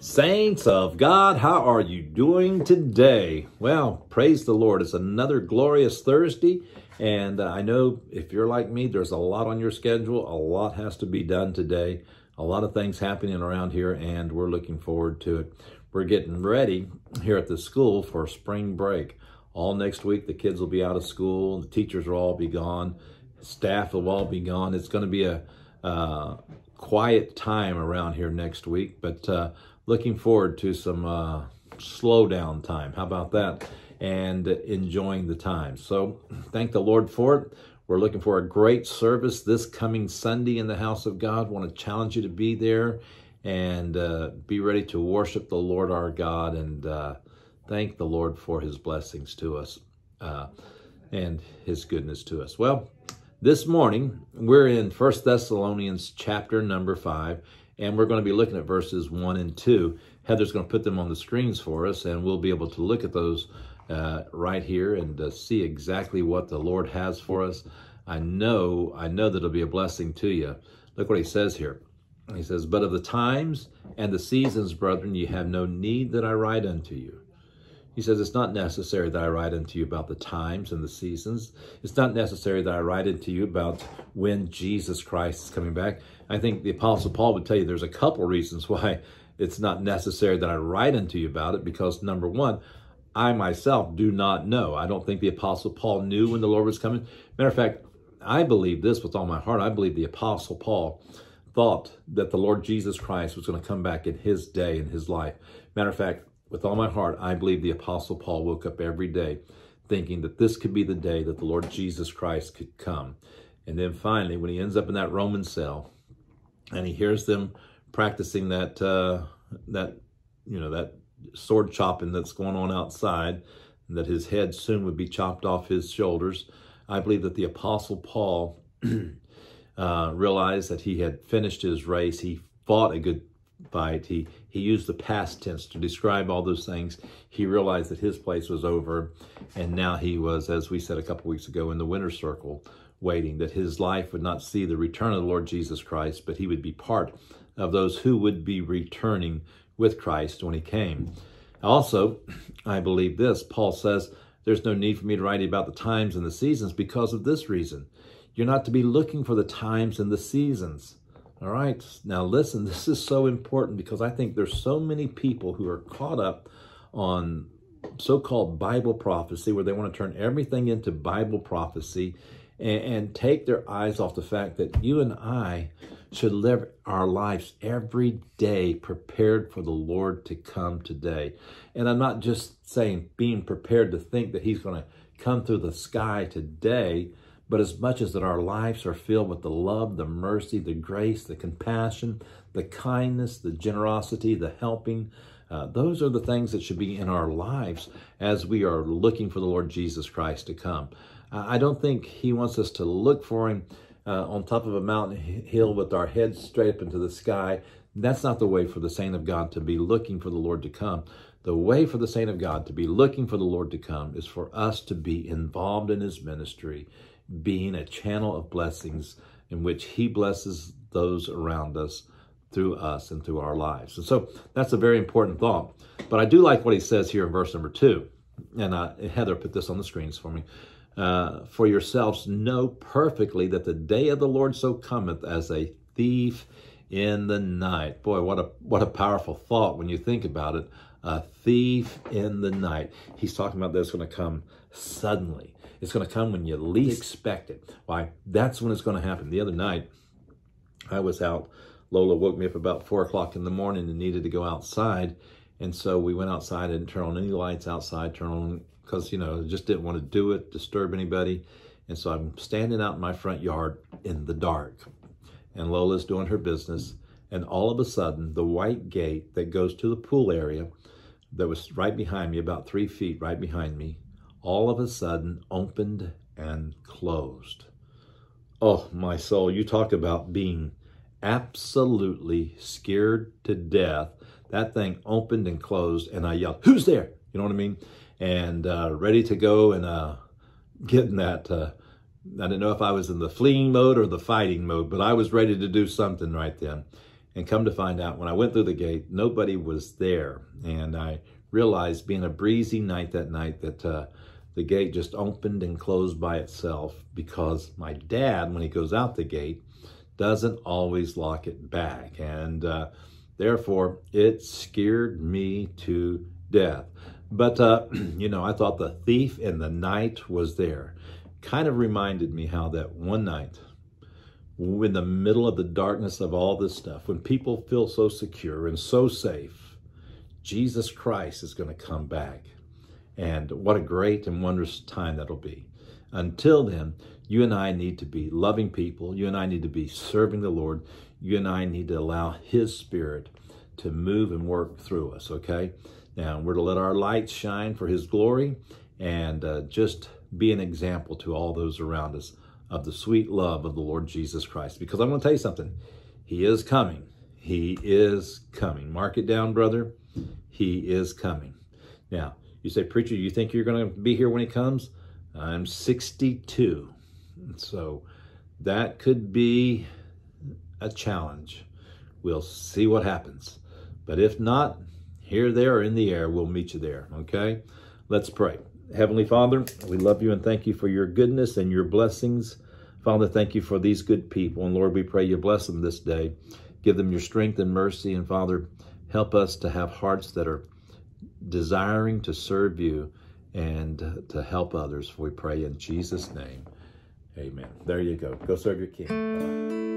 Saints of God, how are you doing today? Well, praise the Lord. It's another glorious Thursday. And uh, I know if you're like me, there's a lot on your schedule. A lot has to be done today. A lot of things happening around here, and we're looking forward to it. We're getting ready here at the school for spring break. All next week, the kids will be out of school. The teachers will all be gone. Staff will all be gone. It's going to be a uh, quiet time around here next week, but uh, looking forward to some uh, slowdown time. How about that? And enjoying the time. So thank the Lord for it. We're looking for a great service this coming Sunday in the house of God. Want to challenge you to be there and uh, be ready to worship the Lord our God and uh, thank the Lord for his blessings to us uh, and his goodness to us. Well, this morning we're in First Thessalonians chapter number 5 and we're going to be looking at verses 1 and 2. Heather's going to put them on the screens for us, and we'll be able to look at those uh, right here and uh, see exactly what the Lord has for us. I know, I know that it'll be a blessing to you. Look what he says here. He says, But of the times and the seasons, brethren, you have no need that I write unto you. He says, It's not necessary that I write unto you about the times and the seasons. It's not necessary that I write unto you about when Jesus Christ is coming back. I think the Apostle Paul would tell you there's a couple reasons why it's not necessary that I write unto you about it, because number one, I myself do not know. I don't think the Apostle Paul knew when the Lord was coming. Matter of fact, I believe this with all my heart. I believe the Apostle Paul thought that the Lord Jesus Christ was going to come back in his day, in his life. Matter of fact, with all my heart, I believe the Apostle Paul woke up every day thinking that this could be the day that the Lord Jesus Christ could come. And then finally, when he ends up in that Roman cell and he hears them practicing that, uh, that you know, that sword chopping that's going on outside, and that his head soon would be chopped off his shoulders, I believe that the Apostle Paul uh, realized that he had finished his race. He fought a good fight. He, he used the past tense to describe all those things. He realized that his place was over, and now he was, as we said a couple weeks ago, in the winter circle, waiting, that his life would not see the return of the Lord Jesus Christ, but he would be part of those who would be returning with Christ when he came. Also, I believe this Paul says, There's no need for me to write about the times and the seasons because of this reason. You're not to be looking for the times and the seasons all right, now listen, this is so important because I think there's so many people who are caught up on so called Bible prophecy where they want to turn everything into Bible prophecy and, and take their eyes off the fact that you and I should live our lives every day prepared for the Lord to come today. And I'm not just saying being prepared to think that He's going to come through the sky today but as much as that our lives are filled with the love, the mercy, the grace, the compassion, the kindness, the generosity, the helping, uh, those are the things that should be in our lives as we are looking for the Lord Jesus Christ to come. I don't think He wants us to look for Him uh, on top of a mountain hill with our heads straight up into the sky. That's not the way for the saint of God to be looking for the Lord to come. The way for the saint of God to be looking for the Lord to come is for us to be involved in His ministry, being a channel of blessings in which He blesses those around us through us and through our lives. And so that's a very important thought. But I do like what he says here in verse number two. And uh, Heather put this on the screens for me. Uh, for yourselves know perfectly that the day of the Lord so cometh as a thief in the night. Boy, what a what a powerful thought when you think about it. A thief in the night. He's talking about that's going to come suddenly. It's going to come when you least expect it. Why? That's when it's going to happen. The other night, I was out. Lola woke me up about four o'clock in the morning and needed to go outside. And so we went outside and turned on any lights outside, turn on because you know, just didn't want to do it, disturb anybody. And so I'm standing out in my front yard in the dark. And Lola's doing her business. And all of a sudden, the white gate that goes to the pool area that was right behind me, about three feet right behind me, all of a sudden opened and closed. Oh, my soul, you talk about being absolutely scared to death. That thing opened and closed, and I yelled, Who's there? You know what I mean? And uh, ready to go and uh, getting that. Uh, I didn't know if I was in the fleeing mode or the fighting mode, but I was ready to do something right then. And come to find out, when I went through the gate, nobody was there. And I realized being a breezy night that night that uh, the gate just opened and closed by itself because my dad, when he goes out the gate, doesn't always lock it back. And uh, therefore, it scared me to death. But, uh, you know, I thought the thief in the night was there. Kind of reminded me how that one night, in the middle of the darkness of all this stuff, when people feel so secure and so safe, Jesus Christ is going to come back. And what a great and wondrous time that'll be. Until then, you and I need to be loving people. You and I need to be serving the Lord. You and I need to allow His Spirit to move and work through us, okay? Now, we're to let our light shine for His glory and uh, just be an example to all those around us of the sweet love of the Lord Jesus Christ. Because I'm going to tell you something, He is coming. He is coming. Mark it down, brother. He is coming. Now, you say, Preacher, you think you're going to be here when he comes? I'm 62. So that could be a challenge. We'll see what happens. But if not, here, there, or in the air, we'll meet you there. Okay? Let's pray. Heavenly Father, we love you and thank you for your goodness and your blessings. Father, thank you for these good people. And Lord, we pray you bless them this day. Give them your strength and mercy. And Father, help us to have hearts that are desiring to serve you and to help others. We pray in Jesus' name. Amen. There you go. Go serve your King. bye